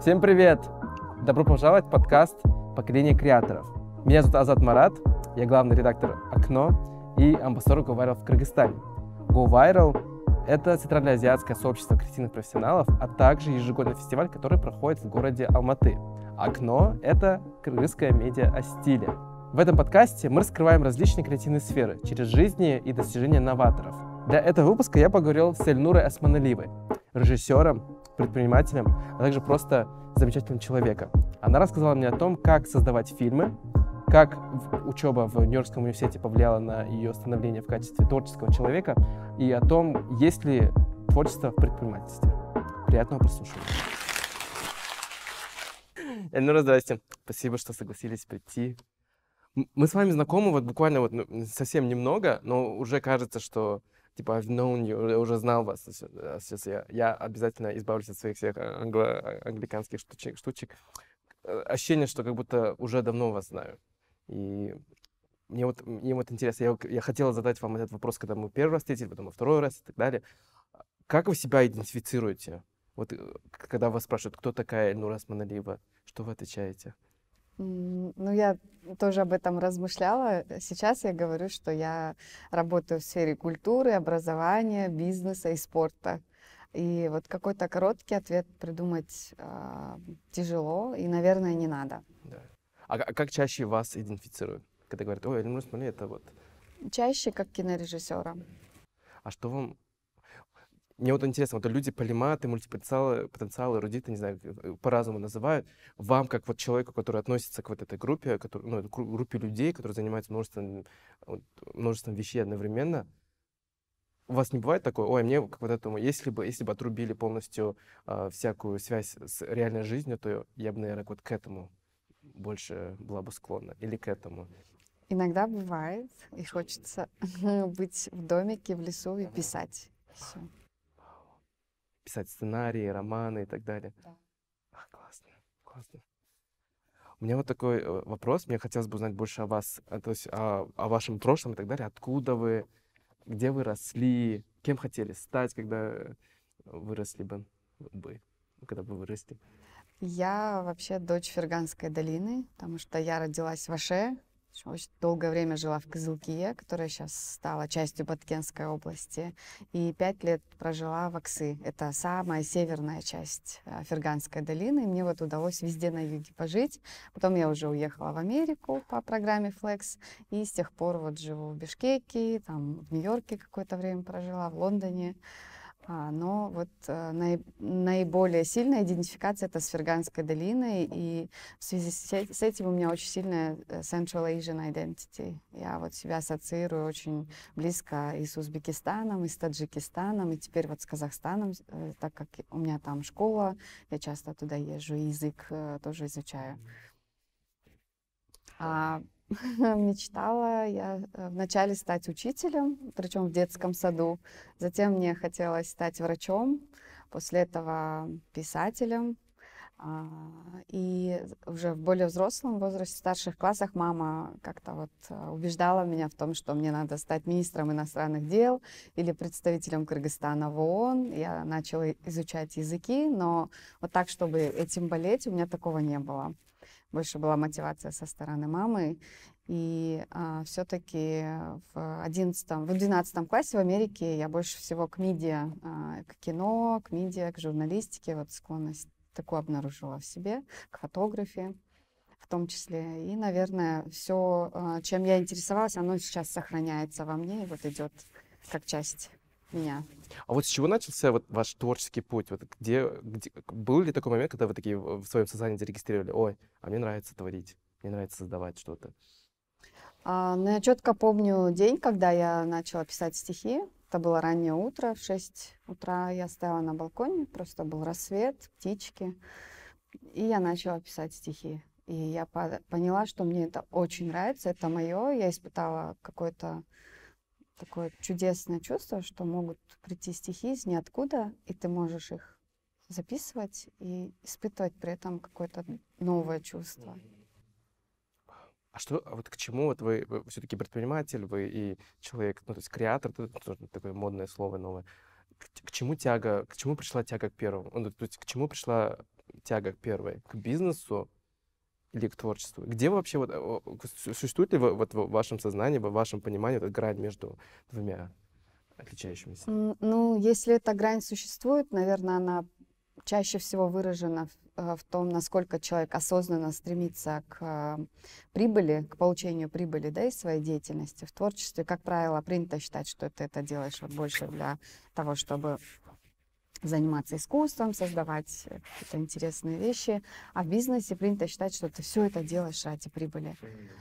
Всем привет! Добро пожаловать в подкаст «Поколение креаторов». Меня зовут Азат Марат, я главный редактор «Окно» и амбассадор GoViral в Кыргызстане. GoViral – это центральноазиатское сообщество креативных профессионалов, а также ежегодный фестиваль, который проходит в городе Алматы. «Окно» – это кыргызская медиа о стиле. В этом подкасте мы раскрываем различные креативные сферы через жизни и достижения новаторов. Для этого выпуска я поговорил с Эльнурой Османалиевой, режиссером, предпринимателем, а также просто замечательным человеком. Она рассказала мне о том, как создавать фильмы, как учеба в Нью-Йоркском университете повлияла на ее становление в качестве творческого человека и о том, есть ли творчество в предпринимательстве. Приятного прослушивания. Эльнура, здрасте. Спасибо, что согласились прийти. Мы с вами знакомы вот буквально вот ну, совсем немного, но уже кажется, что типа, I've known you, я уже знал вас. Э, сейчас я, я обязательно избавлюсь от своих всех англо а, англиканских штучек, штучек. Э, ощущение, что как будто уже давно вас знаю. И мне вот, мне вот интересно, я, я хотела задать вам этот вопрос, когда мы первый раз встретили, потом второй раз и так далее. А как вы себя идентифицируете? Вот э, когда вас спрашивают, кто такая Нурас Сманалиева, что вы отвечаете? Ну, я тоже об этом размышляла. Сейчас я говорю, что я работаю в сфере культуры, образования, бизнеса и спорта. И вот какой-то короткий ответ придумать э, тяжело и, наверное, не надо. Да. А, а как чаще вас идентифицируют? Когда говорят, ой, я не могу Смоли, это вот... Чаще как кинорежиссера. А что вам мне вот интересно, вот люди полиматы, мультипотенциалы, потенциалы, эрудиты, не знаю, по-разному называют, вам, как вот человеку, который относится к вот этой группе, который, ну, группе людей, которые занимаются множеством, множеством вещей одновременно, у вас не бывает такое, ой, мне как вот этому, если бы, если бы отрубили полностью э, всякую связь с реальной жизнью, то я бы, наверное, вот к этому больше была бы склонна, или к этому. Иногда бывает, и хочется быть в домике, в лесу и писать. Все писать сценарии, романы и так далее. Да. А, классно, классно. У меня вот такой э, вопрос, мне хотелось бы узнать больше о вас, а, то есть о, о вашем прошлом и так далее. Откуда вы, где вы росли, кем хотели стать, когда выросли бы, бы когда вы выросли? Я вообще дочь Ферганской долины, потому что я родилась в Аше, очень долгое время жила в Кызылкие, которая сейчас стала частью Баткенской области. И пять лет прожила в Аксы. Это самая северная часть э, Ферганской долины. И мне вот удалось везде на юге пожить. Потом я уже уехала в Америку по программе Flex. И с тех пор вот живу в Бишкеке, там в Нью-Йорке какое-то время прожила, в Лондоне. А, но вот э, наиболее сильная идентификация это с Ферганской долиной, и в связи с этим у меня очень сильная э, Central Asian Identity. Я вот себя ассоциирую очень близко и с Узбекистаном, и с Таджикистаном, и теперь вот с Казахстаном, э, так как у меня там школа, я часто туда езжу, язык тоже изучаю. А Мечтала я э, вначале стать учителем, причем в детском саду. Затем мне хотелось стать врачом, после этого писателем. А, и уже в более взрослом возрасте, в старших классах, мама как-то вот э, убеждала меня в том, что мне надо стать министром иностранных дел или представителем Кыргызстана в ООН. Я начала изучать языки, но вот так, чтобы этим болеть, у меня такого не было больше была мотивация со стороны мамы. И а, все-таки в 11, в 12 классе в Америке я больше всего к медиа, а, к кино, к медиа, к журналистике, вот склонность такую обнаружила в себе, к фотографии в том числе. И, наверное, все, а, чем я интересовалась, оно сейчас сохраняется во мне и вот идет как часть меня. А вот с чего начался вот ваш творческий путь? Вот где, где, был ли такой момент, когда вы такие в своем сознании зарегистрировали, ой, а мне нравится творить, мне нравится создавать что-то? А, ну, я четко помню день, когда я начала писать стихи. Это было раннее утро, в 6 утра я стояла на балконе, просто был рассвет, птички. И я начала писать стихи. И я поняла, что мне это очень нравится, это мое. Я испытала какой-то такое чудесное чувство, что могут прийти стихи из ниоткуда, и ты можешь их записывать и испытывать при этом какое-то новое чувство. А что, а вот к чему вот вы, вы все-таки предприниматель, вы и человек, ну то есть креатор, это такое модное слово новое. К, к чему тяга, к чему пришла тяга к первому? Ну, то есть к чему пришла тяга к первой? К бизнесу или к творчеству? Где вообще вот э, существует ли вот в вашем сознании, в вашем понимании вот грань между двумя отличающимися? Ну, если эта грань существует, наверное, она чаще всего выражена в, э, в том, насколько человек осознанно стремится к э, прибыли, к получению прибыли да, из своей деятельности. В творчестве, как правило, принято считать, что ты это делаешь вот больше для того, чтобы заниматься искусством, создавать э, какие-то интересные вещи. А в бизнесе принято считать, что ты все это делаешь ради прибыли.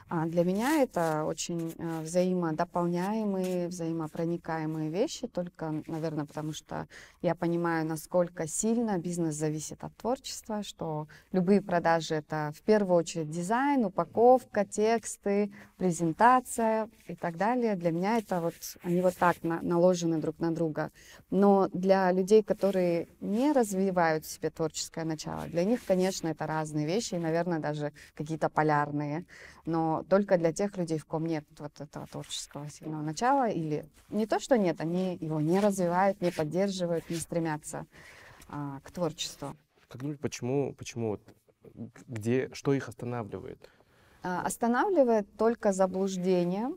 А для меня это очень э, взаимодополняемые, взаимопроникаемые вещи, только, наверное, потому что я понимаю, насколько сильно бизнес зависит от творчества, что любые продажи — это в первую очередь дизайн, упаковка, тексты, презентация и так далее. Для меня это вот, они вот так на, наложены друг на друга. Но для людей, которые которые не развивают в себе творческое начало, для них, конечно, это разные вещи, и, наверное, даже какие-то полярные, но только для тех людей, в ком нет вот этого творческого сильного начала, или не то, что нет, они его не развивают, не поддерживают, не стремятся а, к творчеству. Как думаете, почему, почему вот, где, что их останавливает? А, останавливает только заблуждение,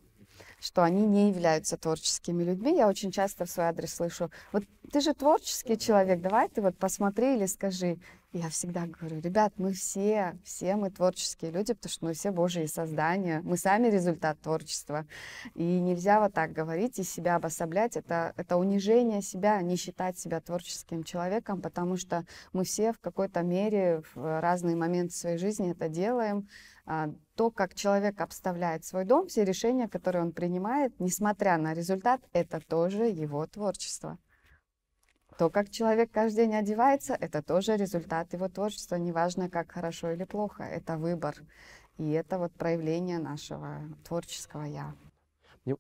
что они не являются творческими людьми. Я очень часто в свой адрес слышу, вот ты же творческий человек, давай ты вот посмотри или скажи. Я всегда говорю, ребят, мы все, все мы творческие люди, потому что мы все божьи создания, мы сами результат творчества. И нельзя вот так говорить и себя обособлять. Это, это унижение себя, не считать себя творческим человеком, потому что мы все в какой-то мере в разные моменты своей жизни это делаем. А, то, как человек обставляет свой дом, все решения, которые он принимает, несмотря на результат, это тоже его творчество. То, как человек каждый день одевается, это тоже результат его творчества, неважно, как хорошо или плохо, это выбор. И это вот проявление нашего творческого «я».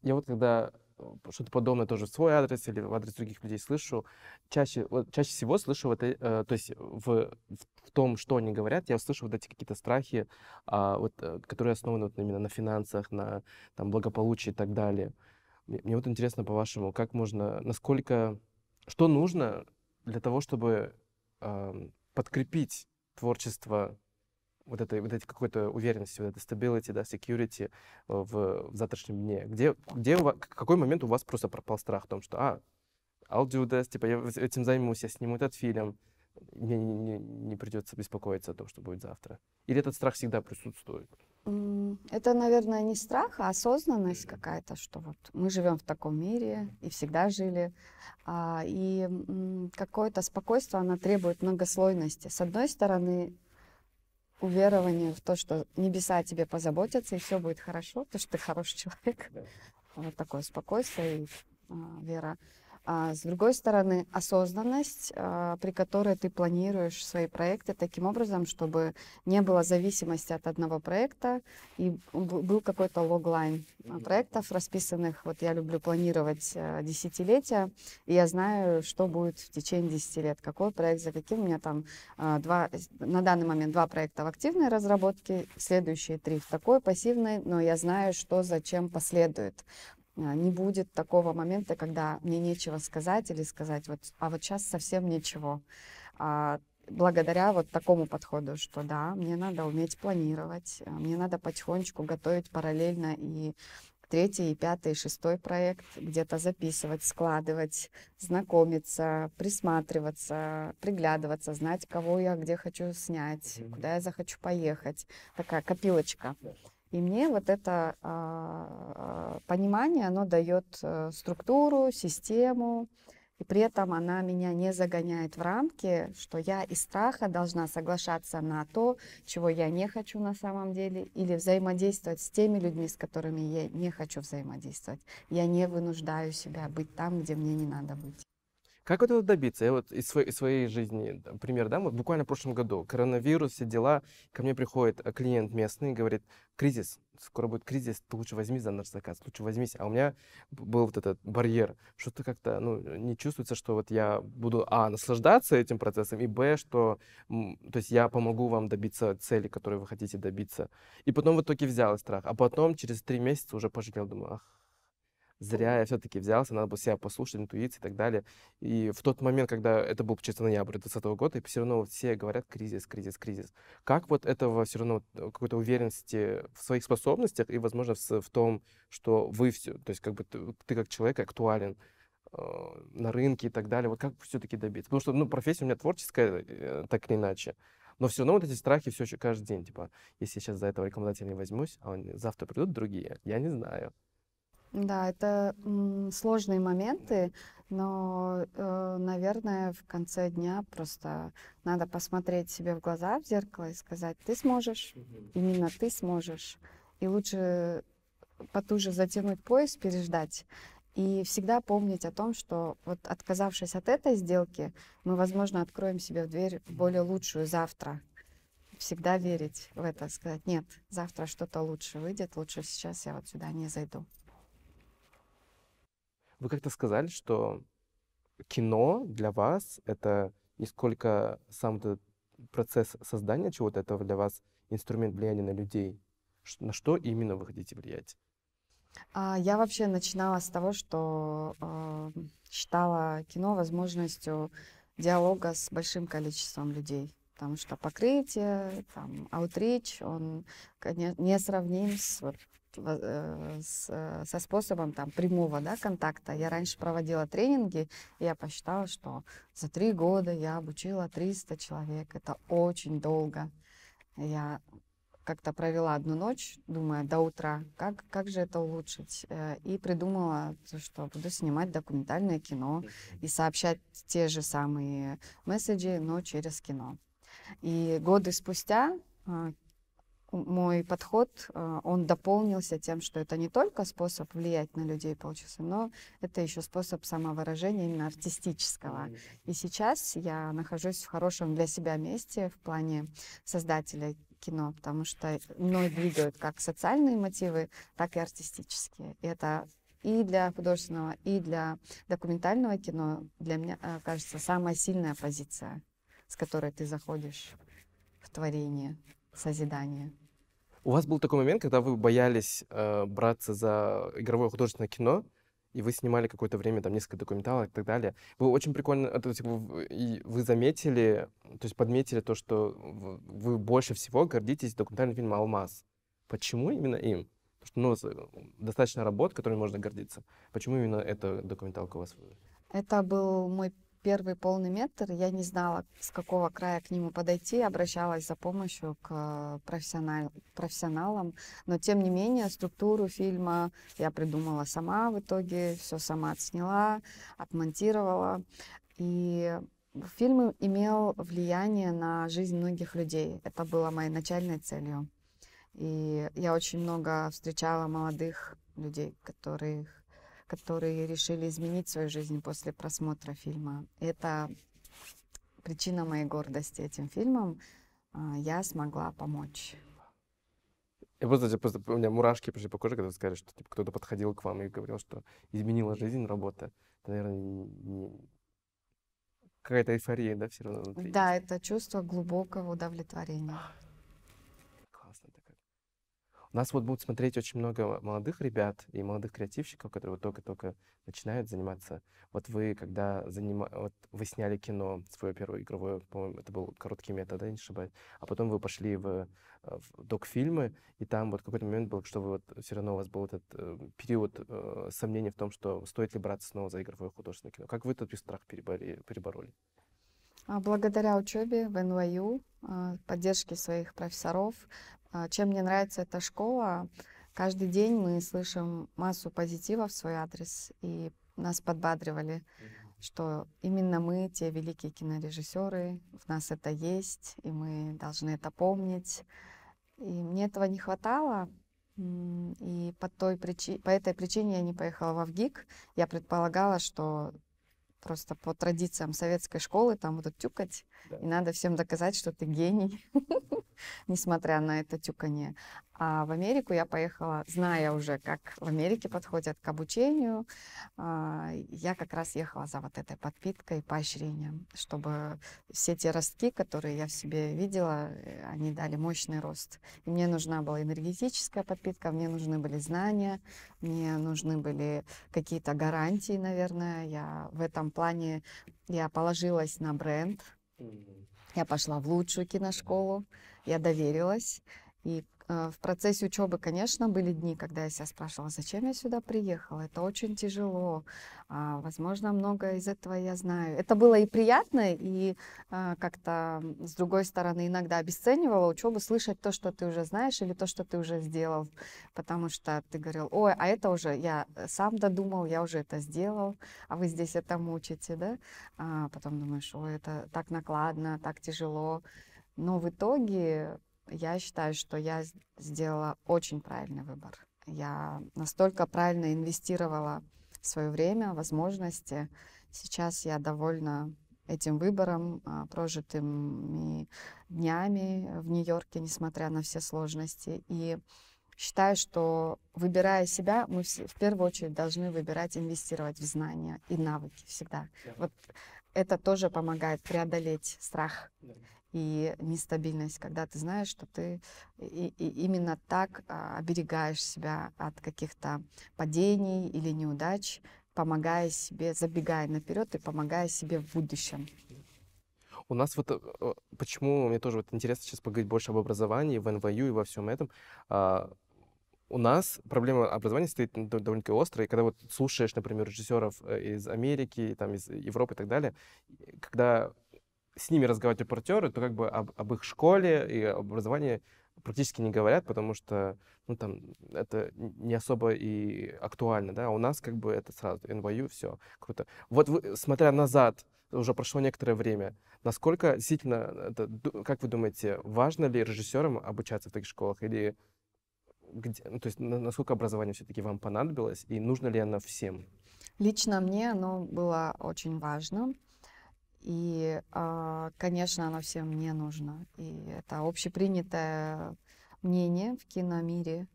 Я, вот когда э, что-то подобное тоже в свой адрес или в адрес других людей слышу, чаще, вот, чаще всего слышу, вот, э, э то есть в, в том, что они говорят, я слышу вот эти какие-то страхи, а, э, вот, которые основаны вот именно на финансах, на там, благополучии и так далее. Мне, мне вот интересно, по-вашему, как можно, насколько что нужно для того, чтобы э, подкрепить творчество вот этой, вот этой какой-то уверенности, вот этой stability, да, security э, в, в завтрашнем дне? Где, где у вас, какой момент у вас просто пропал страх в том, что, а, I'll do this, типа, я этим займусь, я сниму этот фильм, мне не, не придется беспокоиться о том, что будет завтра? Или этот страх всегда присутствует? Это, наверное, не страх, а осознанность какая-то, что вот мы живем в таком мире и всегда жили. А, и какое-то спокойство, оно требует многослойности. С одной стороны, уверование в то, что небеса тебе позаботятся, и все будет хорошо, потому что ты хороший человек. Вот такое спокойствие и а, вера. А с другой стороны, осознанность, а, при которой ты планируешь свои проекты таким образом, чтобы не было зависимости от одного проекта и был какой-то логлайн а, проектов расписанных. Вот я люблю планировать а, десятилетия, и я знаю, что будет в течение 10 лет, какой проект, за каким у меня там два, на данный момент два проекта в активной разработке, следующие три в такой пассивной, но я знаю, что зачем последует. А, не будет такого момента, когда мне нечего сказать или сказать, вот, а вот сейчас совсем ничего. А, благодаря вот такому подходу, что да, мне надо уметь планировать, а, мне надо потихонечку готовить параллельно и третий, и пятый, и шестой проект, где-то записывать, складывать, знакомиться, присматриваться, приглядываться, знать, кого я где хочу снять, куда я захочу поехать. Такая копилочка. И мне вот это а, понимание, оно дает э, структуру, систему, и при этом она меня не загоняет в рамки, что я из страха должна соглашаться на то, чего я не хочу на самом деле, или взаимодействовать с теми людьми, с которыми я не хочу взаимодействовать. Я не вынуждаю себя быть там, где мне не надо быть. Как этого добиться? Я вот из своей, из своей жизни пример да, Вот буквально в прошлом году коронавирус, все дела. Ко мне приходит э, клиент местный говорит, кризис, скоро будет кризис, ты лучше возьми за наш заказ, лучше возьмись. А у меня был вот этот барьер. Что-то как-то ну, э, не чувствуется, что вот я буду, а, наслаждаться этим процессом, и, б, что, то есть я помогу вам добиться цели, которую вы хотите добиться. И потом в итоге взял страх. А потом через три месяца уже пожалел, думаю, ах, зря я все-таки взялся, надо было себя послушать, интуиции и так далее. И в тот момент, когда это был, честно, ноябрь 2020 года, и все равно все говорят кризис, кризис, кризис. Как вот этого все равно э, какой-то уверенности в своих способностях и, возможно, в, том, что вы все, то есть как бы ты, ты как человек актуален, э, на рынке и так далее. Вот как все-таки добиться? Потому что, ну, профессия у меня творческая, э, так или иначе. Но все равно вот эти страхи все еще каждый день. Типа, если я сейчас за этого рекомендателя не возьмусь, а он, завтра придут другие, я не знаю. Да, это сложные моменты, но, э, наверное, в конце дня просто надо посмотреть себе в глаза в зеркало и сказать, ты сможешь, именно ты сможешь. И лучше потуже затянуть пояс, переждать. И всегда помнить о том, что вот отказавшись от этой сделки, мы, возможно, откроем себе в дверь более лучшую завтра. Всегда верить в это, сказать, нет, завтра что-то лучше выйдет, лучше сейчас я вот сюда не зайду. Вы как-то сказали, что кино для вас это не сколько сам этот процесс создания чего-то это для вас инструмент влияния на людей. На что именно вы хотите влиять? А, я вообще начинала с того, что а, считала кино возможностью диалога с большим количеством людей, потому что покрытие, там, аутрич, он не сравним с вот, Э, с, э, со способом там, прямого да, контакта. Я раньше проводила тренинги, и я посчитала, что за три года я обучила 300 человек. Это очень долго. Я как-то провела одну ночь, думая до утра, как, как же это улучшить. Э, и придумала, что буду снимать документальное кино и сообщать те же самые месседжи, но через кино. И годы спустя мой подход, э, он дополнился тем, что это не только способ влиять на людей получился, но это еще способ самовыражения именно артистического. И сейчас я нахожусь в хорошем для себя месте в плане создателя кино, потому что мной двигают как социальные мотивы, так и артистические. И это и для художественного, и для документального кино, для меня, э, кажется, самая сильная позиция, с которой ты заходишь в творение созидание. У вас был такой момент, когда вы боялись э, браться за игровое художественное кино, и вы снимали какое-то время, там, несколько документалов и так далее. Вы очень прикольно, то есть типа, вы, и вы заметили, то есть подметили то, что вы больше всего гордитесь документальным фильмом «Алмаз». Почему именно им? Потому что, ну, достаточно работ, которыми можно гордиться. Почему именно эта документалка у вас? Это был мой первый полный метр я не знала, с какого края к нему подойти, обращалась за помощью к профессиональ... профессионалам. Но тем не менее структуру фильма я придумала сама в итоге, все сама отсняла, отмонтировала. И фильм имел влияние на жизнь многих людей. Это было моей начальной целью. И я очень много встречала молодых людей, которых которые решили изменить свою жизнь после просмотра фильма. Это причина моей гордости этим фильмом. А, я смогла помочь. Я просто, просто у меня мурашки пришли по коже, когда вы сказали, что типа, кто-то подходил к вам и говорил, что изменила жизнь работа. Это, наверное, не... какая-то эйфория, да, все равно внутри. Да, это чувство глубокого удовлетворения. Нас вот будут смотреть очень много молодых ребят и молодых креативщиков, которые только-только начинают заниматься. Вот вы, когда занима... вот вы сняли кино, свое первое игровое, по-моему, это был короткий метод, да, не ошибаюсь, а потом вы пошли в, э, в док-фильмы, и там вот какой-то момент был, что вы вот все равно у вас был этот э, период э, сомнений в том, что стоит ли браться снова за игровое художественное кино. Как вы этот страх перебороли? перебороли? А благодаря учебе в НВЮ, э, поддержке своих профессоров, а, чем мне нравится эта школа? Каждый день мы слышим массу позитива в свой адрес, и нас подбадривали, что именно мы, те великие кинорежиссеры, в нас это есть, и мы должны это помнить. И мне этого не хватало, и по, той причи... по этой причине я не поехала в ВГИК. Я предполагала, что просто по традициям советской школы там будут тюкать, да. и надо всем доказать, что ты гений. несмотря на это тюканье. А в Америку я поехала, зная уже, как в Америке подходят к обучению. А, я как раз ехала за вот этой подпиткой, поощрением, чтобы все те ростки, которые я в себе видела, э, они дали мощный рост. И мне нужна была энергетическая подпитка, мне нужны были знания, мне нужны были какие-то гарантии, наверное. Я в этом плане я положилась на бренд. Я пошла в лучшую киношколу я доверилась. И э, в процессе учебы, конечно, были дни, когда я себя спрашивала, зачем я сюда приехала, это очень тяжело, а, возможно, много из этого я знаю. Это было и приятно, и э, как-то, с другой стороны, иногда обесценивало учебу, слышать то, что ты уже знаешь, или то, что ты уже сделал, потому что ты говорил, ой, а это уже я э, сам додумал, я уже это сделал, а вы здесь это мучите, да? А потом думаешь, ой, это так накладно, так тяжело. Но в итоге я считаю, что я сделала очень правильный выбор. Я настолько правильно инвестировала свое время, возможности. Сейчас я довольна этим выбором, а, прожитыми днями в Нью-Йорке, несмотря на все сложности. И считаю, что выбирая себя, мы в первую очередь должны выбирать инвестировать в знания и навыки всегда. Вот это тоже помогает преодолеть страх. Да и нестабильность, когда ты знаешь, что ты и, и именно так а, оберегаешь себя от каких-то падений или неудач, помогая себе, забегая наперед и помогая себе в будущем. У нас вот э, почему мне тоже вот интересно сейчас поговорить больше об образовании в НВЮ и во всем этом. А, у нас проблема образования стоит довольно-таки острая. когда вот слушаешь, например, режиссеров э, из Америки, там, из Европы и так далее, когда с ними разговаривать репортеры, то как бы об, об их школе и образовании практически не говорят, потому что, ну, там, это не особо и актуально, да, а у нас как бы это сразу, NYU, все, круто. Вот вы, смотря назад, уже прошло некоторое время, насколько действительно, это, как вы думаете, важно ли режиссерам обучаться в таких школах, или где, ну, то есть насколько образование все-таки вам понадобилось, и нужно ли оно всем? Лично мне оно было очень важно, и, а, конечно, оно всем не нужно. И это общепринятое мнение в киномире,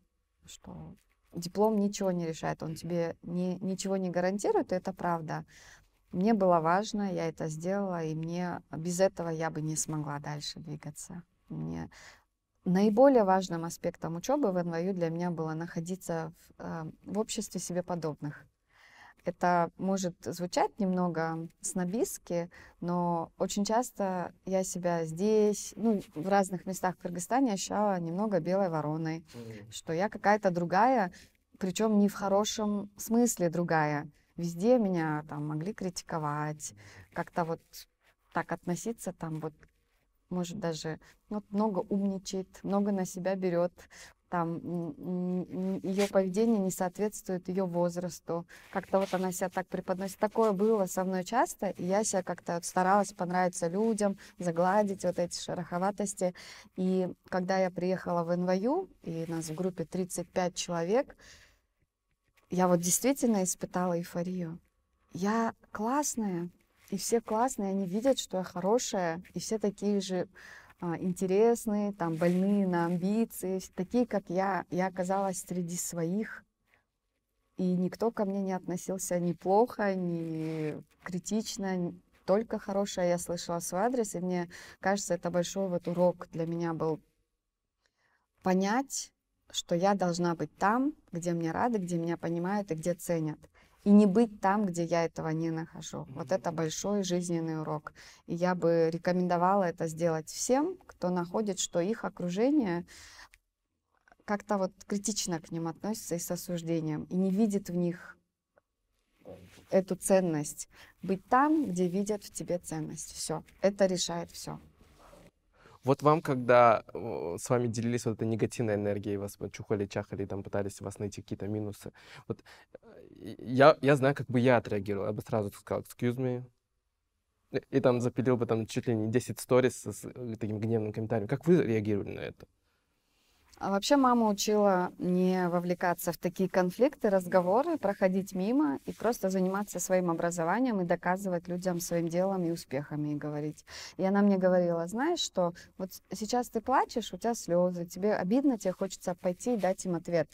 что диплом ничего не решает, он тебе не, ничего не гарантирует, и это правда. Мне было важно, я это сделала, и мне без этого я бы не смогла дальше двигаться. Мне наиболее важным аспектом учебы в НВЮ для меня было находиться в, а, в обществе себе подобных. Это может звучать немного снобистски, но очень часто я себя здесь, ну, в разных местах в Кыргызстане ощущала немного белой вороной, mm-hmm. что я какая-то другая, причем не в хорошем смысле другая. Везде меня там могли критиковать, как-то вот так относиться, там вот, может даже, ну, вот много умничает, много на себя берет, там ее поведение не соответствует ее возрасту. Как-то вот она себя так преподносит. Такое было со мной часто, и я себя как-то старалась понравиться людям, загладить вот эти шероховатости. И когда я приехала в НВЮ, и нас в группе 35 человек, я вот действительно испытала эйфорию. Я классная, и все классные, они видят, что я хорошая, и все такие же а, интересные, там, больные на амбиции, такие, как я. Я оказалась среди своих, и никто ко мне не относился ни плохо, ни критично, только хорошее я слышала свой адрес, и мне кажется, это большой вот урок для меня был понять, что я должна быть там, где мне рады, где меня понимают и где ценят и не быть там, где я этого не нахожу. Вот это большой жизненный урок. И я бы рекомендовала это сделать всем, кто находит, что их окружение как-то вот критично к ним относится и с осуждением, и не видит в них эту ценность. Быть там, где видят в тебе ценность. Все. Это решает все. Вот вам, когда с вами делились вот этой негативной энергией, вас чухали, чахали, там пытались вас найти какие-то минусы, вот э, я, я знаю, как бы я отреагировал. Я бы сразу сказал, excuse me, и, там запилил бы там чуть ли не 10 сториз с э, таким гневным комментарием. Как вы реагировали на это? А вообще мама учила не вовлекаться в такие конфликты, разговоры, проходить мимо и просто заниматься своим образованием и доказывать людям своим делом и успехами и говорить. И она мне говорила, знаешь что, вот сейчас ты плачешь, у тебя слезы, тебе обидно, тебе хочется пойти и дать им ответ,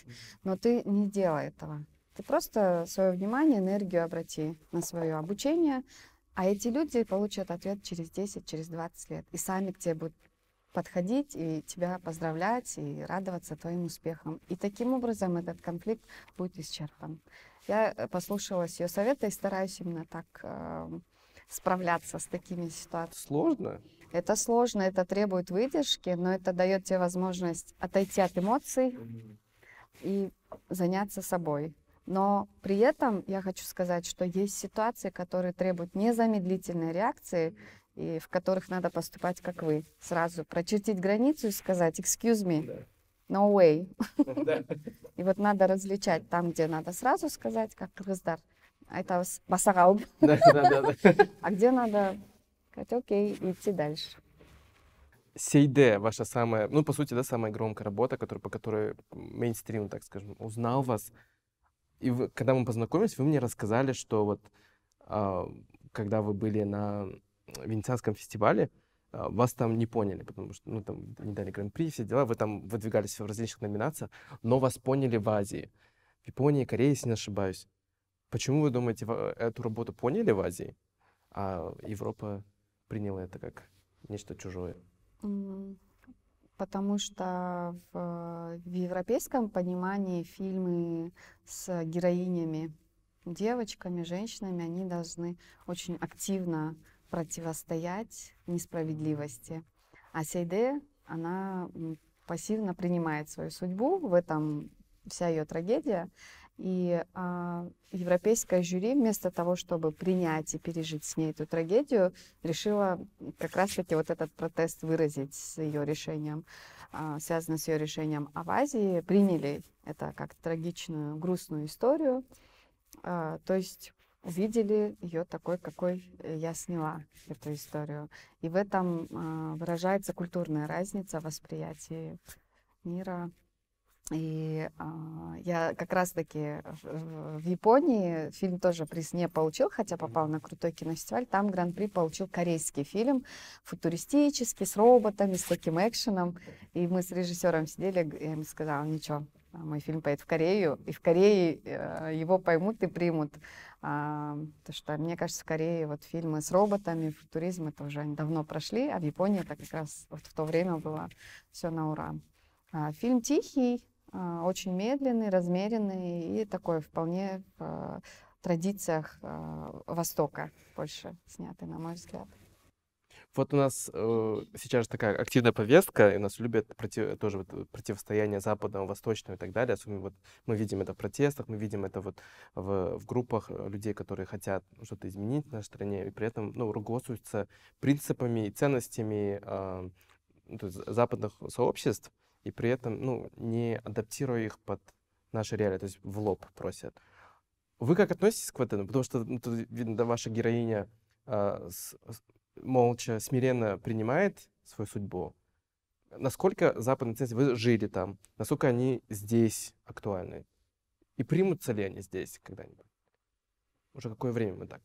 но ты не делай этого. Ты просто свое внимание, энергию обрати на свое обучение, а эти люди получат ответ через 10, через 20 лет и сами к тебе будут подходить и тебя поздравлять и радоваться твоим успехам. И таким образом этот конфликт будет исчерпан. Я э, послушалась ее совета и стараюсь именно так э, справляться с такими ситуациями. Сложно? Это сложно, это требует выдержки, но это дает тебе возможность отойти от эмоций и заняться собой. Но при этом я хочу сказать, что есть ситуации, которые требуют незамедлительной реакции, и в которых надо поступать, как вы. Сразу прочертить границу и сказать «excuse me», «no way». И вот надо различать там, где надо сразу сказать, как «кыргыздар», это «басагалб», а где надо сказать «окей» и идти дальше. Сейде, ваша самая, ну, по сути, да, самая громкая работа, которая, по которой мейнстрим, так скажем, узнал вас. И вы, когда мы познакомились, вы мне рассказали, что вот э, когда вы были на Венецианском фестивале, э, вас там не поняли, потому что ну, там не дали гран-при, все дела, вы там выдвигались в различных номинациях, но вас поняли в Азии. В Японии, Корее, если не ошибаюсь. Почему вы думаете, эту работу поняли в Азии, а Европа приняла это как нечто чужое? Потому что в, в европейском понимании фильмы с героинями, девочками, женщинами, они должны очень активно противостоять несправедливости. А Сейде, она пассивно принимает свою судьбу, в этом вся ее трагедия. И э, европейское жюри, вместо того, чтобы принять и пережить с ней эту трагедию, решило как раз-таки вот этот протест выразить с ее решением, э, а, связанный с ее решением об Азии, приняли это как трагичную, грустную историю. Э, то есть увидели ее такой, какой э, я сняла эту историю. И в этом а, выражается культурная разница восприятия мира и а, я как раз-таки в, в Японии фильм тоже приз не получил, хотя попал на крутой кинофестиваль. Там гран-при получил корейский фильм, футуристический, с роботами, с таким экшеном. И мы с режиссером сидели, я ему сказала, ничего, а, мой фильм поедет в Корею, и в Корее э, его поймут и примут. А, потому что, мне кажется, в Корее вот фильмы с роботами, футуризм, это уже они давно прошли, а в Японии это как раз вот в то время было все на ура. А, фильм «Тихий», а, очень медленный, размеренный и такой вполне а, в традициях а, Востока больше снятый, на мой взгляд. Вот у нас э, сейчас такая активная повестка, и у нас любят против, тоже вот э, противостояние западного, восточного и так далее. Особенно вот мы видим это в протестах, мы видим это вот в, в группах э, людей, которые хотят что-то изменить в нашей стране, и при этом ну, руководствуются принципами и ценностями э, западных сообществ и при этом, ну, не адаптируя их под наши реалии, то есть в лоб просят. Вы как относитесь к этому? Потому что ну, тут, видно, да, ваша героиня э, с, молча, смиренно принимает свою судьбу. Насколько западные ценности, вы жили там, насколько они здесь актуальны? И примутся ли они здесь когда-нибудь? Уже какое время мы так?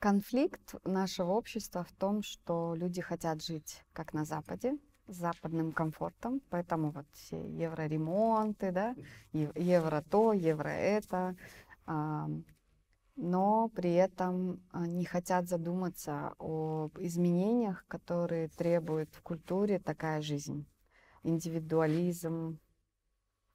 Конфликт нашего общества в том, что люди хотят жить как на Западе, с западным комфортом, поэтому вот все евроремонты, да, евро то, евро это, но при этом а, не хотят задуматься об изменениях, которые требует в культуре такая жизнь. Индивидуализм,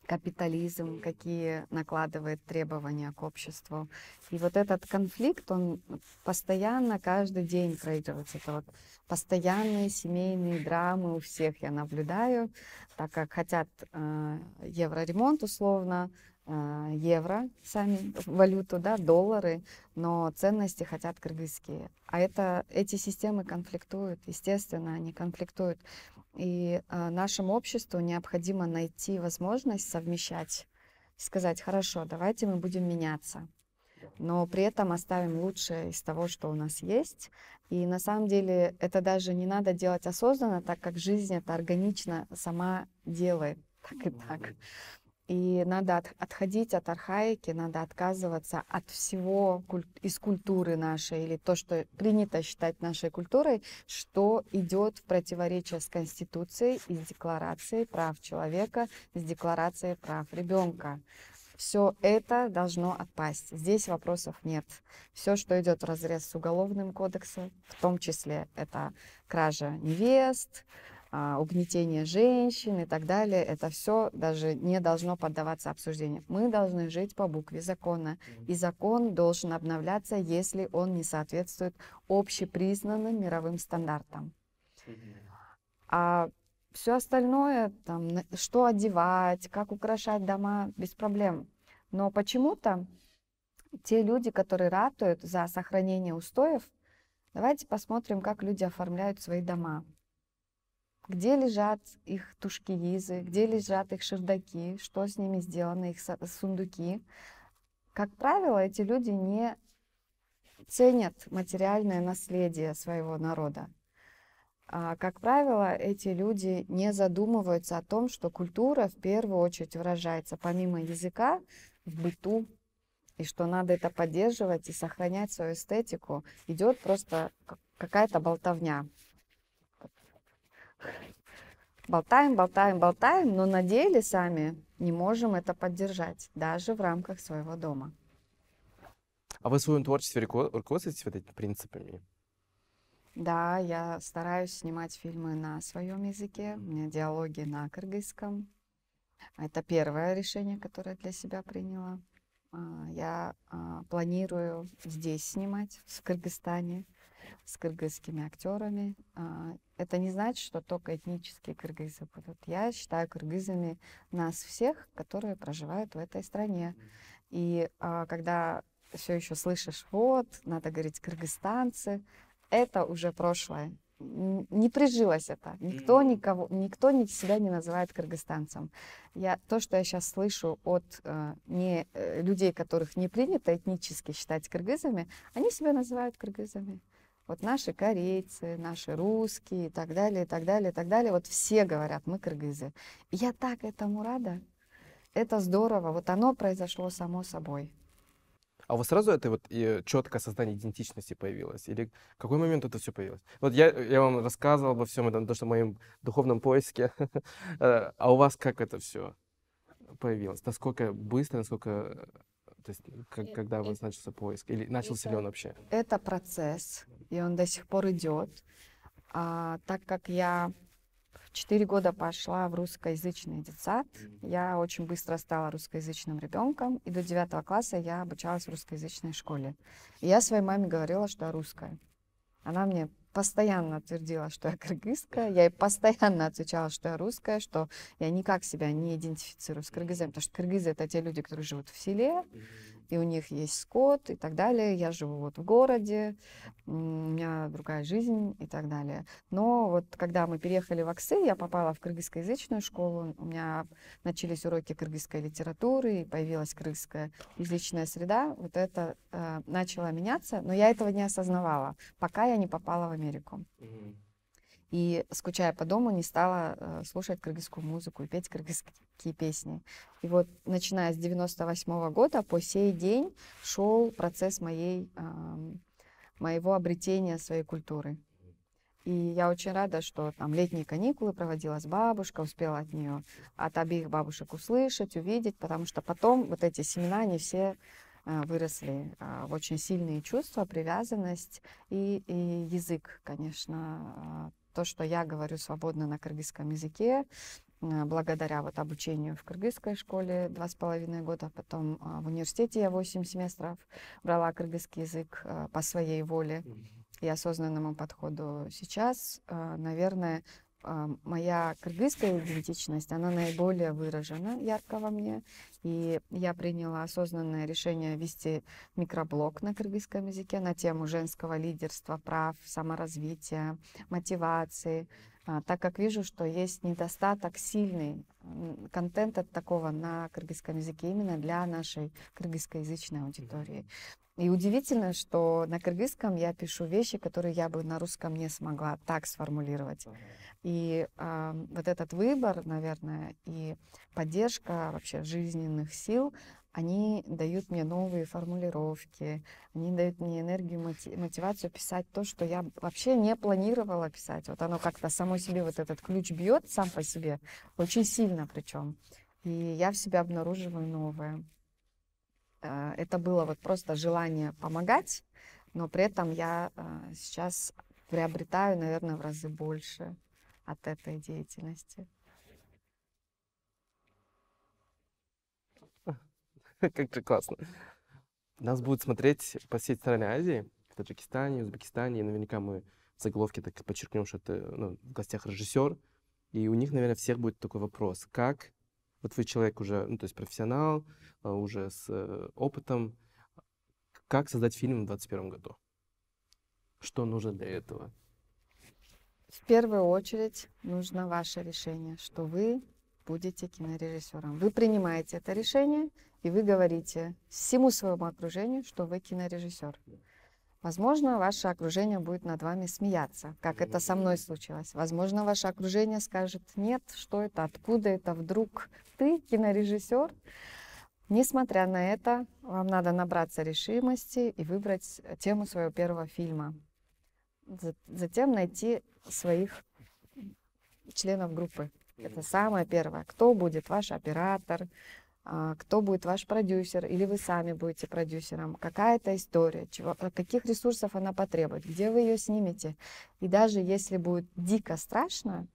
капитализм, какие накладывает требования к обществу. И вот этот конфликт, он постоянно, каждый день проигрывается. Это вот постоянные семейные драмы у всех я наблюдаю, так как хотят э, евроремонт условно, э, евро, сами валюту, да, доллары, но ценности хотят кыргызские. А это, эти системы конфликтуют, естественно, они конфликтуют. И э, нашему обществу необходимо найти возможность совмещать, сказать, хорошо, давайте мы будем меняться, но при этом оставим лучшее из того, что у нас есть. И на самом деле это даже не надо делать осознанно, так как жизнь это органично сама делает так и так. И надо от, отходить от архаики, надо отказываться от всего куль, из культуры нашей или то, что принято считать нашей культурой, что идет в противоречие с Конституцией и с Декларацией прав человека, с Декларацией прав ребенка. Все это должно отпасть. Здесь вопросов нет. Все, что идет в разрез с уголовным кодексом, в том числе это кража невест, а, угнетение женщин и так далее, это все даже не должно поддаваться обсуждению. Мы должны жить по букве закона, и закон должен обновляться, если он не соответствует общепризнанным мировым стандартам. А все остальное, там, что одевать, как украшать дома, без проблем. Но почему-то те люди, которые ратуют за сохранение устоев, давайте посмотрим, как люди оформляют свои дома где лежат их тушкиизы, где лежат их шердаки, что с ними сделано, их сундуки. Как правило, эти люди не ценят материальное наследие своего народа. А, как правило, эти люди не задумываются о том, что культура в первую очередь выражается помимо языка в быту, и что надо это поддерживать и сохранять свою эстетику. Идет просто какая-то болтовня. Болтаем, болтаем, болтаем, но на деле сами не можем это поддержать, даже в рамках своего дома. А вы в своем творчестве руководствуетесь вот этими принципами? Да, я стараюсь снимать фильмы на своем языке, у меня диалоги на кыргызском. Это первое решение, которое для себя приняла. А, я а, планирую здесь снимать, в Кыргызстане с кыргызскими актерами. А, это не значит, что только этнические кыргызы будут. Я считаю кыргызами нас всех, которые проживают в этой стране. И а, когда все еще слышишь, вот, надо говорить кыргызстанцы, это уже прошлое. Не прижилось это. Никто никого, никто себя не называет кыргызстанцем. Я то, что я сейчас слышу от э, не э, людей, которых не принято этнически считать кыргызами, они себя называют кыргызами. Вот наши корейцы, наши русские и так далее, и так далее, и так далее. Вот все говорят, мы кыргызы. Я так этому рада. Это здорово. Вот оно произошло само собой. А у вас сразу это вот э, четкое сознание идентичности появилось? Или в какой момент это все появилось? Вот я, я вам рассказывал обо всем этом, то, что в моем духовном поиске. Э, а у вас как это все появилось? Насколько быстро, насколько то есть, как, э, когда у э, вас начался поиск? Или начался это, ли он вообще? Это процесс, и он до сих пор идет. А, так как я четыре года пошла в русскоязычный детсад, я очень быстро стала русскоязычным ребенком, и до девятого класса я обучалась в русскоязычной школе. И я своей маме говорила, что я русская. Она мне постоянно твердила, что я кыргызская, я ей постоянно отвечала, что я русская, что я никак себя не идентифицирую с кыргызами, потому что кыргызы — это те люди, которые живут в селе, и у них есть скот и так далее. Я живу вот в городе, у меня другая жизнь и так далее. Но вот когда мы переехали в Аксы, я попала в кыргызскоязычную школу, у меня начались уроки кыргызской литературы, и появилась кыргызская язычная среда. Вот это э, начало меняться, но я этого не осознавала, пока я не попала в Америку. Mm-hmm. И, скучая по дому, не стала э, слушать кыргызскую музыку и петь кыргызские песни. И вот, начиная с 98 года, по сей день шел процесс моей, моего обретения своей культуры. И я очень рада, что там летние каникулы проводила с бабушкой, успела от нее, от обеих бабушек услышать, увидеть, потому что потом вот эти семена, они все э, выросли а, в очень сильные чувства, привязанность и, и язык, конечно, а, то, что я говорю свободно на кыргызском языке, э, благодаря вот обучению в кыргызской школе два с половиной года, а потом а, в университете я восемь семестров брала кыргызский язык э, по своей воле и осознанному подходу. Сейчас, э, наверное, а, моя кыргызская идентичность, она наиболее выражена ярко во мне. И я приняла осознанное решение вести микроблог на кыргызском языке на тему женского лидерства, прав, саморазвития, мотивации, а, так как вижу, что есть недостаток сильный контента такого на кыргызском языке именно для нашей кыргызскоязычной аудитории. И удивительно, что на кыргызском я пишу вещи, которые я бы на русском не смогла так сформулировать. И э, вот этот выбор, наверное, и поддержка вообще жизненных сил, они дают мне новые формулировки, они дают мне энергию, мотивацию писать то, что я вообще не планировала писать. Вот оно как-то само себе, вот этот ключ бьет сам по себе, очень сильно причем. И я в себе обнаруживаю новое. Э, это было вот просто желание помогать, но при этом я э, сейчас приобретаю, наверное, в разы больше от этой деятельности. Как же классно. Нас будут смотреть по всей стране Азии, в Таджикистане, Узбекистане, и наверняка мы в заголовке так подчеркнем, что это ну, в гостях режиссер, и у них, наверное, всех будет такой вопрос, как вот вы человек уже, ну, то есть профессионал, э, уже с э, опытом, как создать фильм в 2021 году? Что нужно для этого? В первую очередь нужно ваше решение, что вы будете кинорежиссером. Вы принимаете это решение и вы говорите всему своему окружению, что вы кинорежиссер. Возможно, ваше окружение будет над вами смеяться, как это со мной случилось. Возможно, ваше окружение скажет, нет, что это, откуда это вдруг ты кинорежиссер. Несмотря на это, вам надо набраться решимости и выбрать тему своего первого фильма. Затем найти своих членов группы. Это самое первое. Кто будет ваш оператор, а, кто будет ваш продюсер, или вы сами будете продюсером, какая это история, чего, а каких ресурсов она потребует, где вы ее снимете. И даже если будет дико страшно,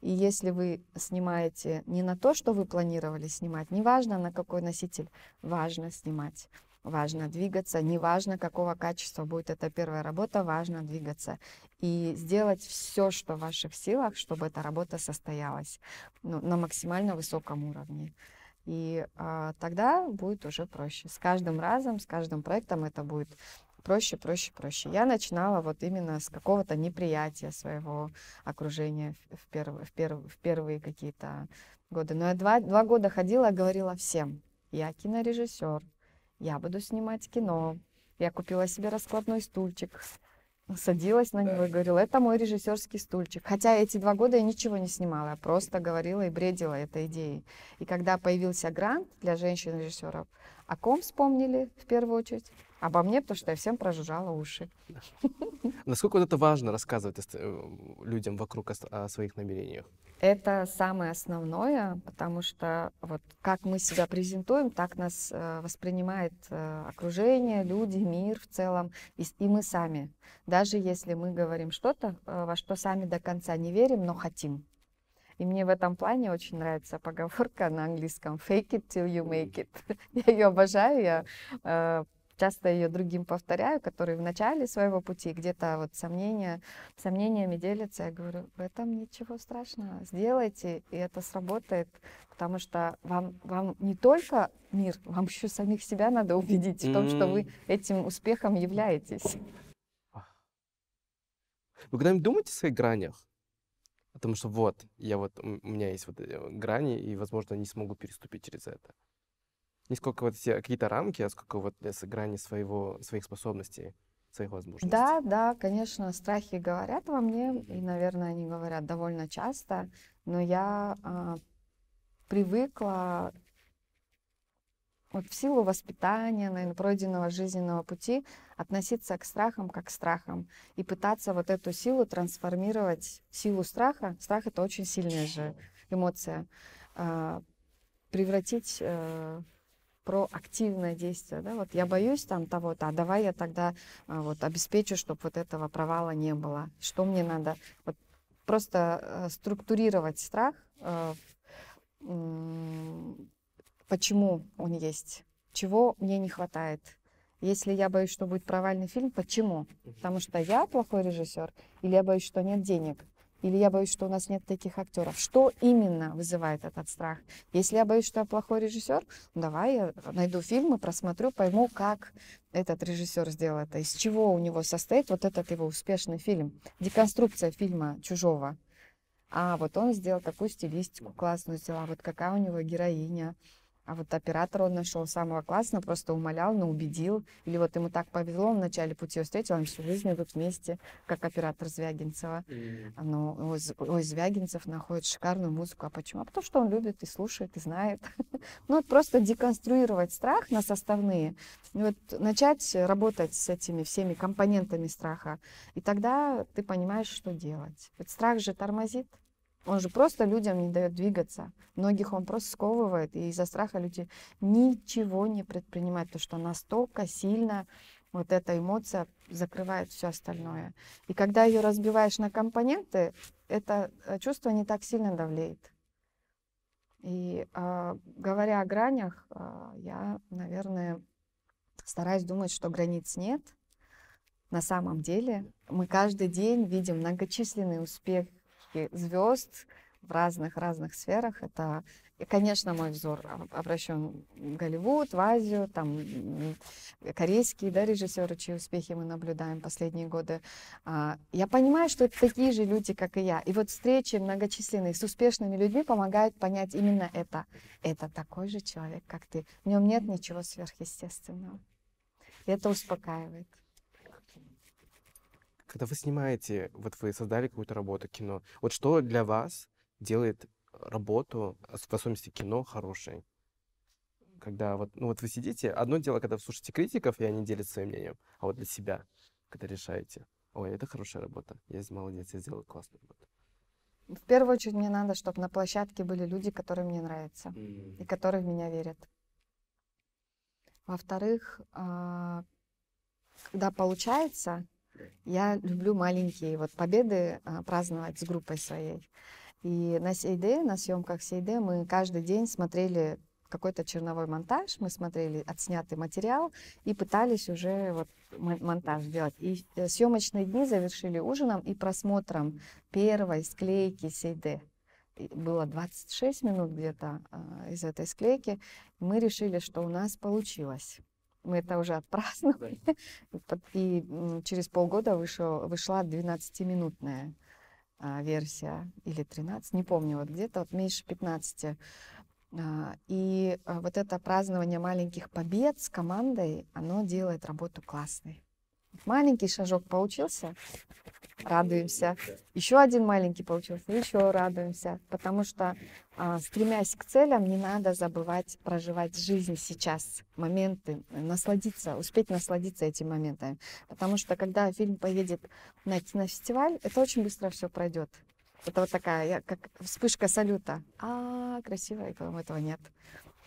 и если вы снимаете не на то, что вы планировали снимать, неважно на какой носитель, важно снимать, важно двигаться, неважно какого качества будет эта первая работа, важно двигаться и сделать все, что в ваших силах, чтобы эта работа состоялась ну, на максимально высоком уровне. И а, тогда будет уже проще. С каждым разом, с каждым проектом это будет проще, проще, проще. Я начинала вот именно с какого-то неприятия своего окружения в, перв, в, перв, в первые какие-то годы. Но я два, два года ходила, говорила всем, я кинорежиссер, я буду снимать кино, я купила себе раскладной стульчик садилась на него и говорила, это мой режиссерский стульчик. Хотя эти два года я ничего не снимала, я просто говорила и бредила этой идеей. И когда появился грант для женщин-режиссеров, о ком вспомнили в первую очередь? обо мне, потому что я всем прожужжала уши. Насколько вот это важно рассказывать э, людям вокруг о своих намерениях? Это самое основное, потому что вот как мы себя презентуем, так нас э, воспринимает э, окружение, люди, мир в целом, и, и мы сами. Даже если мы говорим что-то, во что сами до конца не верим, но хотим. И мне в этом плане очень нравится поговорка на английском «fake it till you make it». Я ее обожаю, я часто ее другим повторяю, которые в начале своего пути где-то вот сомнения, сомнениями делятся. Я говорю, в этом ничего страшного, сделайте, и это сработает, потому что вам, вам не только мир, вам еще самих себя надо убедить в том, что вы этим успехом являетесь. Вы когда-нибудь думаете о своих гранях? Потому что вот, я вот, у меня есть вот э, грани, и, возможно, не смогу переступить через это не сколько вот эти какие-то рамки, а сколько вот грани своего, своих способностей, своих возможностей. Да, да, конечно, страхи говорят во мне, и, наверное, они говорят довольно часто, но я а, привыкла вот в силу воспитания, наверное, пройденного жизненного пути относиться к страхам как к страхам и пытаться вот эту силу трансформировать в силу страха. Страх — это очень сильная же эмоция. Э, превратить э, про активное действие. Да? Вот я боюсь там того-то, а давай я тогда а, вот обеспечу, чтобы вот этого провала не было. Что мне надо? Вот просто э, структурировать страх, э, почему он есть, чего мне не хватает. Если я боюсь, что будет провальный фильм, почему? Потому что я плохой режиссер, или я боюсь, что нет денег, или я боюсь, что у нас нет таких актеров. Что именно вызывает этот страх? Если я боюсь, что я плохой режиссер, давай я найду фильмы, просмотрю, пойму, как этот режиссер сделал это, из чего у него состоит вот этот его успешный фильм. Деконструкция фильма «Чужого». А вот он сделал такую стилистику классную, взяла вот какая у него героиня, а вот оператора он нашел самого классного, просто умолял, но ну, убедил. Или вот ему так повезло, он в начале пути его встретил, они всю жизнь идут вместе, как оператор Звягинцева. Mm. Ну, ой, Звягинцев находит шикарную музыку. А почему? А потому что он любит и слушает, и знает. ну, вот просто деконструировать страх на составные. И вот начать работать с этими всеми компонентами страха. И тогда ты понимаешь, что делать. Вот страх же тормозит. Он же просто людям не дает двигаться. Многих он просто сковывает, и из-за страха люди ничего не предпринимают, потому что настолько сильно вот эта эмоция закрывает все остальное. И когда ее разбиваешь на компоненты, это э, чувство не так сильно давлеет. И э, говоря о гранях, э, я, наверное, стараюсь думать, что границ нет. На самом деле мы каждый день видим многочисленный успех практически звезд в разных-разных сферах. Это, и, конечно, мой взор обращен в Голливуд, в Азию, там э, корейские да, режиссеры, чьи успехи мы наблюдаем последние годы. А, я понимаю, что это такие же люди, как и я. И вот встречи многочисленные с успешными людьми помогают понять именно это. Это такой же человек, как ты. В нем нет ничего сверхъестественного. И это успокаивает. Когда вы снимаете, вот вы создали какую-то работу кино, вот что для вас делает работу, а, в особенности кино, хорошей? Когда вот, ну вот вы сидите, одно дело, когда вы слушаете критиков, и они делятся своим мнением, а вот для себя, когда решаете, ой, это хорошая работа, я молодец, я сделал классную работу. В первую очередь мне надо, чтобы на площадке были люди, которые мне нравятся mm-hmm. и которые в меня верят. Во-вторых, а, когда получается, я люблю маленькие вот победы а, праздновать с группой своей. И на Сейде, на съемках Сейде мы каждый день смотрели какой-то черновой монтаж, мы смотрели отснятый материал и пытались уже вот монтаж делать. И э, съемочные дни завершили ужином и просмотром первой склейки Сейде. Было 26 минут где-то а, из этой склейки. Мы решили, что у нас получилось мы это уже отпраздновали. И через полгода вышел, вышла 12-минутная а, версия или 13, не помню, вот где-то вот меньше 15. А, и а, вот это празднование маленьких побед с командой, оно делает работу классной. Маленький шажок получился, радуемся. Еще один маленький получился, еще радуемся. Потому что, а, стремясь к целям, не надо забывать проживать жизнь сейчас, моменты, насладиться, успеть насладиться этими моментами. Потому что, когда фильм поедет на кинофестиваль, это очень быстро все пройдет. Это вот такая, я, как вспышка салюта. А, красиво, и, по этого нет.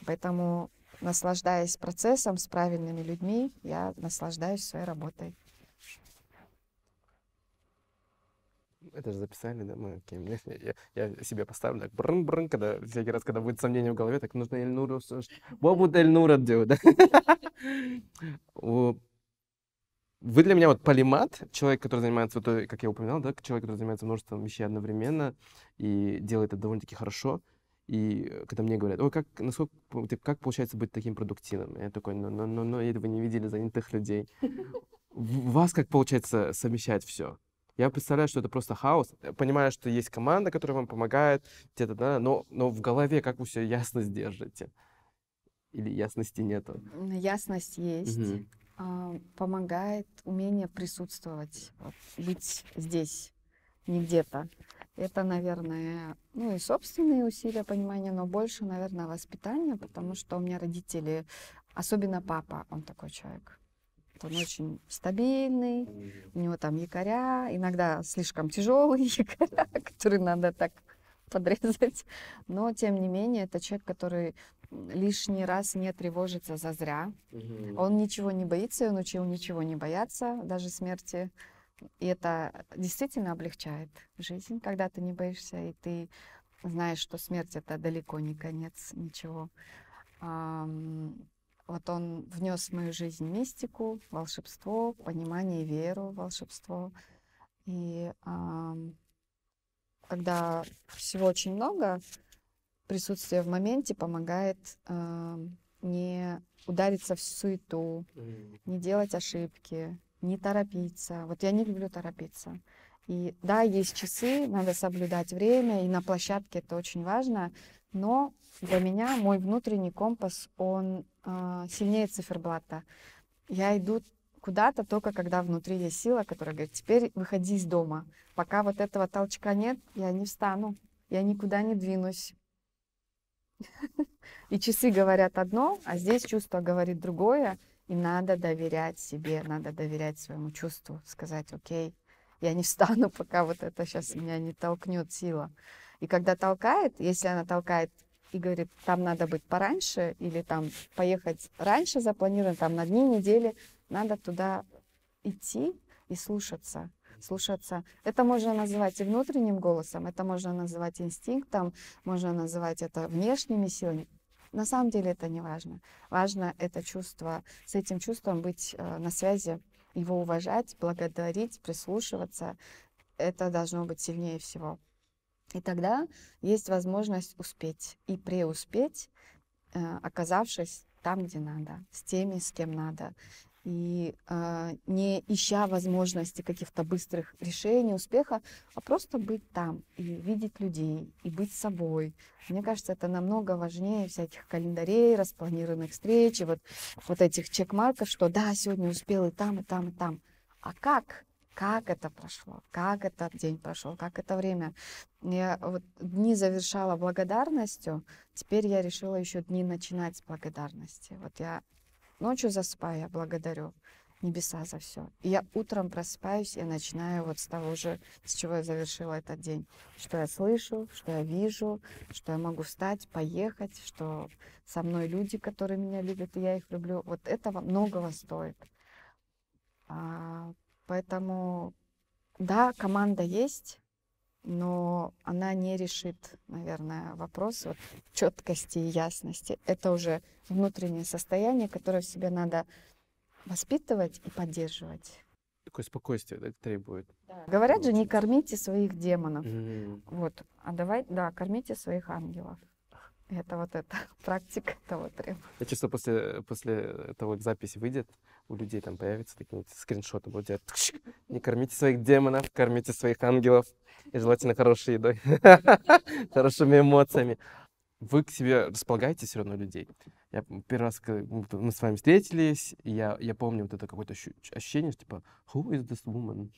Поэтому, наслаждаясь процессом с правильными людьми, я наслаждаюсь своей работой. это же записали, да, мы окей, мне, я, я себе поставлю так брын брын когда всякий раз, когда будет сомнение в голове, так нужно Эльнуру, what would Эльнура do, да? Вы для меня вот полимат, человек, который занимается, вот, как я упоминал, да, человек, который занимается множеством вещей одновременно и делает это довольно-таки хорошо. И э, когда мне говорят, ой, как, насколько, ты, как получается быть таким продуктивным? Я такой, ну, ну, ну, ну, этого не видели занятых людей. Вас как получается совмещать все? Я представляю, что это просто хаос. Э, понимаю, что есть команда, которая вам помогает, где-то, да, но, но в голове как вы все ясно сдержите? Или ясности нету? Ясность есть. Угу. помогает умение присутствовать, вот, быть здесь, не где-то. Это, наверное, ну и собственные усилия понимания, но больше, наверное, воспитание, потому что у меня родители, особенно папа, он такой человек он очень стабильный, у него там якоря, иногда слишком тяжелые якоря, которые надо так подрезать. Но, тем не менее, это человек, который лишний раз не тревожится за зря. Он ничего не боится, он учил ничего не бояться, даже смерти. И это действительно облегчает жизнь, когда ты не боишься, и ты знаешь, что смерть это далеко не конец ничего. Вот он внес в мою жизнь мистику, волшебство, понимание веру волшебство. И а, когда всего очень много, присутствие в моменте помогает а, не удариться в суету, не делать ошибки, не торопиться. Вот я не люблю торопиться. И да, есть часы, надо соблюдать время, и на площадке это очень важно, но для меня мой внутренний компас, он э, сильнее циферблата. Я иду куда-то только когда внутри есть сила, которая говорит, теперь выходи из дома. Пока вот этого толчка нет, я не встану, я никуда не двинусь. И часы говорят одно, а здесь чувство говорит другое. И надо доверять себе, надо доверять своему чувству, сказать, окей, я не встану, пока вот это сейчас меня не толкнет сила. И когда толкает, если она толкает и говорит, там надо быть пораньше или там поехать раньше запланировано, там на дни, недели, надо туда идти и слушаться. Слушаться. Это можно называть и внутренним голосом, это можно называть инстинктом, можно называть это внешними силами. На самом деле это не важно. Важно это чувство, с этим чувством быть э, на связи, его уважать, благодарить, прислушиваться. Это должно быть сильнее всего. И тогда есть возможность успеть и преуспеть, э, оказавшись там, где надо, с теми, с кем надо. И э, не ища возможности каких-то быстрых решений, успеха, а просто быть там и видеть людей, и быть собой. Мне кажется, это намного важнее всяких календарей, распланированных встреч, и вот, вот этих чекмарков, что да, сегодня успел и там, и там, и там. А как? как это прошло, как этот день прошел, как это время. Я вот дни завершала благодарностью, теперь я решила еще дни начинать с благодарности. Вот я ночью засыпаю, я благодарю небеса за все. И я утром просыпаюсь, и начинаю вот с того же, с чего я завершила этот день. Что я слышу, что я вижу, что я могу встать, поехать, что со мной люди, которые меня любят, и я их люблю. Вот этого многого стоит. А, Поэтому, да, команда есть, но она не решит, наверное, вопрос вот, четкости и ясности. Это уже внутреннее состояние, которое в себе надо воспитывать и поддерживать. Такое спокойствие да, требует. Да. Говорят же, не кормите своих демонов. Mm. Вот, а давай, да, кормите своих ангелов. Это вот эта практика того требует. Я чувствую, после, после того, как запись выйдет, у людей там появятся такие вот скриншоты, будут Не кормите своих демонов, кормите своих ангелов. И желательно хорошей едой, хорошими эмоциями. Вы к себе располагаете все равно людей. Я первый раз, мы с вами встретились, я, я помню вот это какое-то ощущение, что типа, who is this woman?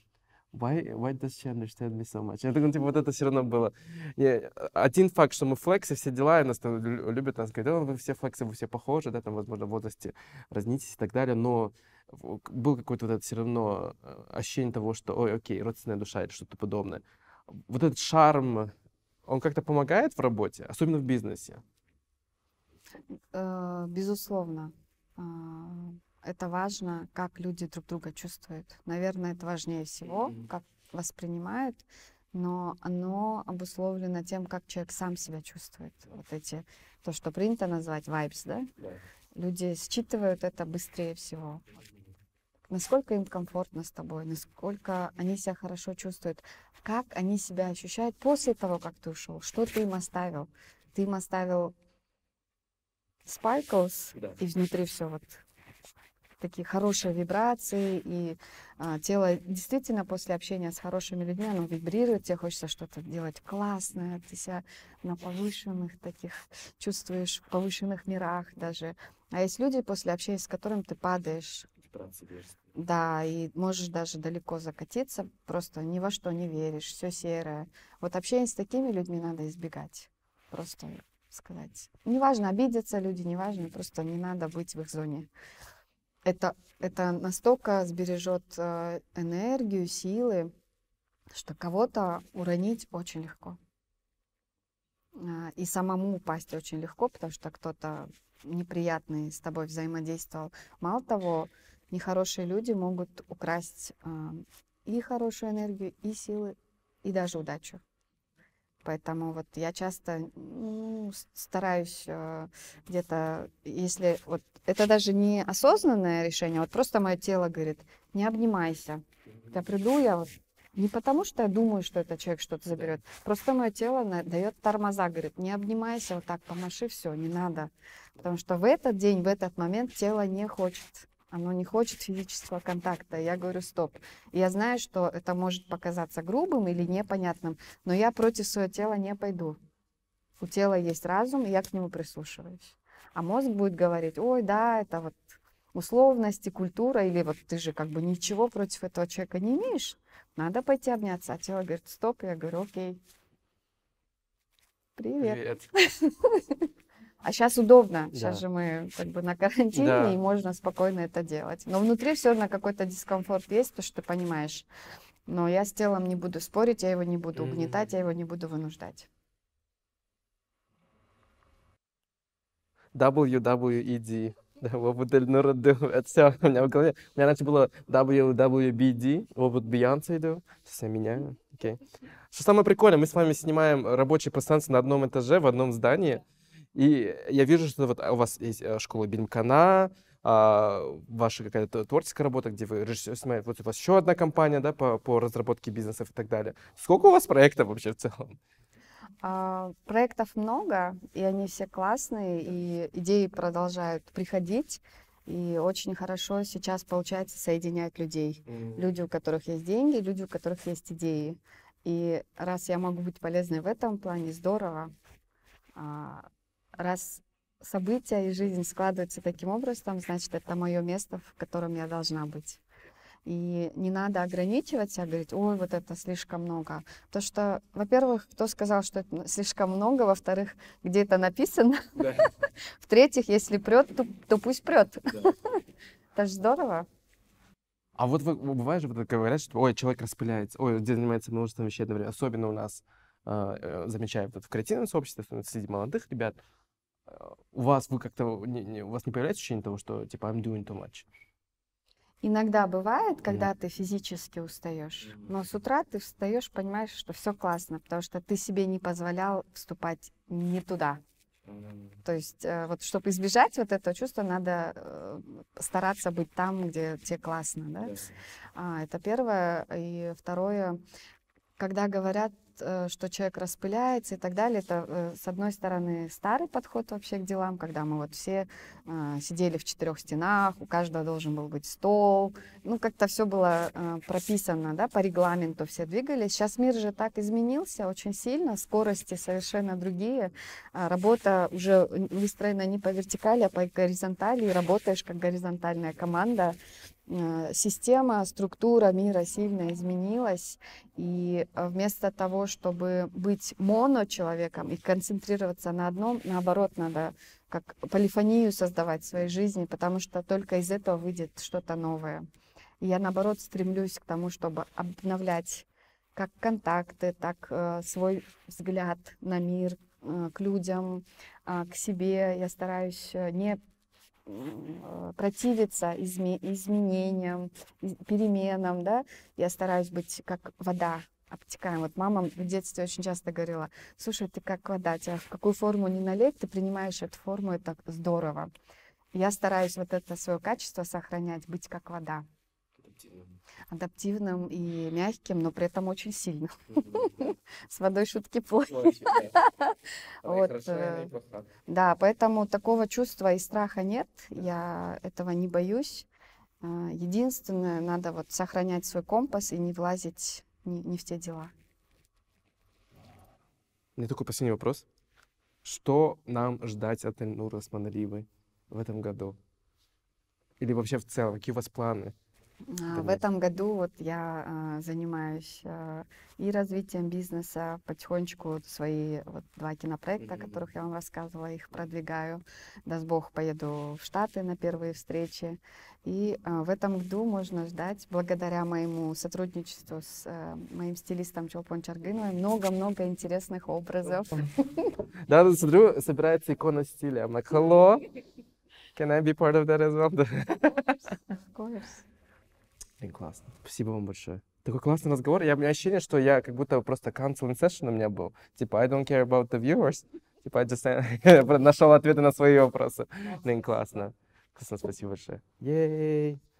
Why, why does she understand me so much? Я такой, ну, типа, вот это все равно было. Я, а, один факт, что мы флексы, все дела, и нас там, любят нас, говорят, вы все флексы, вы все похожи, да, там, возможно, в возрасте разнитесь и так далее, но был какой-то вот это все равно э, ощущение того, что, ой, окей, родственная душа или что-то подобное. Вот этот шарм, он как-то помогает в работе, особенно в бизнесе? Э, безусловно. А, это важно, как люди друг друга чувствуют. Наверное, это важнее всего, как воспринимают, но оно обусловлено тем, как человек сам себя чувствует. Вот эти, то, что принято назвать вайбс, да? Люди считывают это быстрее всего. Насколько им комфортно с тобой, насколько они себя хорошо чувствуют, как они себя ощущают после того, как ты ушел, что ты им оставил. Ты им оставил sparkles, да. и внутри все вот такие хорошие вибрации, и а, тело действительно после общения с хорошими людьми, оно вибрирует, тебе хочется что-то делать классное, ты себя на повышенных таких чувствуешь, в повышенных мирах даже. А есть люди, после общения с которыми ты падаешь. Да, и можешь даже далеко закатиться, просто ни во что не веришь, все серое. Вот общение с такими людьми надо избегать. Просто сказать. Неважно, обидятся люди, неважно, просто не надо быть в их зоне это, это настолько сбережет э, энергию, силы, что кого-то уронить очень легко. А, и самому упасть очень легко, потому что кто-то неприятный с тобой взаимодействовал. Мало того, нехорошие люди могут украсть э, и хорошую энергию, и силы, и даже удачу. Поэтому вот я часто ну, стараюсь э, где-то, если вот это даже не осознанное решение, вот просто мое тело говорит, не обнимайся. Я приду, я вот не потому, что я думаю, что этот человек что-то заберет, просто мое тело дает тормоза, говорит, не обнимайся, вот так помаши, все, не надо. Потому что в этот день, в этот момент тело не хочет оно не хочет физического контакта. Я говорю, стоп. Я знаю, что это может показаться грубым или непонятным, но я против своего тела не пойду. У тела есть разум, и я к нему прислушиваюсь. А мозг будет говорить, ой, да, это вот условности, культура, или вот ты же как бы ничего против этого человека не имеешь, надо пойти обняться. А тело говорит, стоп, я говорю, окей. Привет. Привет. А сейчас удобно, да. сейчас же мы как бы на карантине, да. и можно спокойно это делать. Но внутри все равно какой-то дискомфорт есть, то, что ты понимаешь. Но я с телом не буду спорить, я его не буду угнетать, mm-hmm. я его не буду вынуждать. WWED. Опыт Эльнура Ду. Это все у меня в голове. У меня раньше было WWBD, e опыт Бейонсе иду. Сейчас я меняю. Окей. Okay. Что самое прикольное, мы с вами снимаем рабочие пространства на одном этаже, в одном здании. И я вижу, что вот а, у вас есть э, школа Бинкана, а, ваша какая-то творческая работа, где вы режиссер снимаете. Вот у вас еще одна компания да, по, по разработке бизнесов и так далее. Сколько у вас проектов вообще в целом? А, проектов много, и они все классные, и идеи продолжают приходить. И очень хорошо сейчас получается соединять людей. Mm-hmm. Люди, у которых есть деньги, люди, у которых есть идеи. И раз я могу быть полезной в этом плане, здорово раз события и жизнь складываются таким образом, значит, это мое место, в котором я должна быть. И не надо ограничивать себя, а говорить, ой, вот это слишком много. То, что, во-первых, кто сказал, что это слишком много, во-вторых, где это написано, в-третьих, если прет, то, пусть прет. Да. Это же здорово. А вот вы, бывает же, вот, говорят, что ой, человек распыляется, ой, где занимается множеством вещей одновременно, особенно у нас, а, э, вот, в креативном сообществе, среди молодых ребят, у вас вы как-то не, не, у вас не появляется ощущение того, что типа I'm doing too much? Иногда бывает, когда mm. ты физически устаешь, но с утра ты встаешь, понимаешь, что все классно, потому что ты себе не позволял вступать не туда. То есть, э, вот чтобы избежать вот этого чувства, надо э, стараться быть там, где тебе классно, да? Yes. А, это первое. И второе, когда говорят Э, что человек распыляется и так далее, это, э, с одной стороны, старый подход вообще к делам, когда мы вот все э, сидели в четырех стенах, у каждого должен был быть стол, ну, как-то все было прописано, да, по регламенту все двигались. Сейчас мир же так изменился очень сильно, скорости совершенно другие, а работа уже выстроена не по вертикали, а по горизонтали, и работаешь как горизонтальная команда, Э, система, структура мира сильно изменилась, и э, вместо того, чтобы быть моночеловеком и концентрироваться на одном, наоборот, надо как полифонию создавать в своей жизни, потому что только из этого выйдет что-то новое. И я, наоборот, стремлюсь к тому, чтобы обновлять как контакты, так э, свой взгляд на мир, э, к людям, э, к себе. Я стараюсь э, не Э, противиться изменениям, переменам, да, я стараюсь быть как вода, обтекаем. Вот мама в детстве очень часто говорила, слушай, ты как вода, тебя в какую форму не налить, ты принимаешь эту форму, это здорово. Я стараюсь вот это свое качество сохранять, быть как вода. Адаптивным адаптивным и мягким, но при этом очень сильным. С водой шутки плохи. Вот. Э, да, поэтому такого чувства и страха нет. Я этого не боюсь. Э, единственное, надо вот сохранять свой компас и не влазить не, не в те дела. У меня такой последний вопрос. Что нам ждать от Эльнура Сманалиевой в этом году? Или вообще в целом, какие у вас планы? Понятно. А, в этом году вот я а, занимаюсь а, и развитием бизнеса, потихонечку свои вот два кинопроекта, mm-hmm. о которых я вам рассказывала, их продвигаю. Даст Бог, поеду в Штаты на первые встречи. И в этом году можно ждать, благодаря моему сотрудничеству с моим стилистом Чулпон Чаргыновой, много-много интересных образов. Да, смотрю, собирается икона стиля. I'm like, hello, can I be part of that as well? Of course. Блин, классно. Спасибо вам большое. Такой классный разговор. Я, у меня ощущение, что я как будто просто counseling session у меня был. Типа, I don't care about the viewers. Типа, I just нашел ответы на свои вопросы. Блин, классно. Классно, спасибо большое. Ей!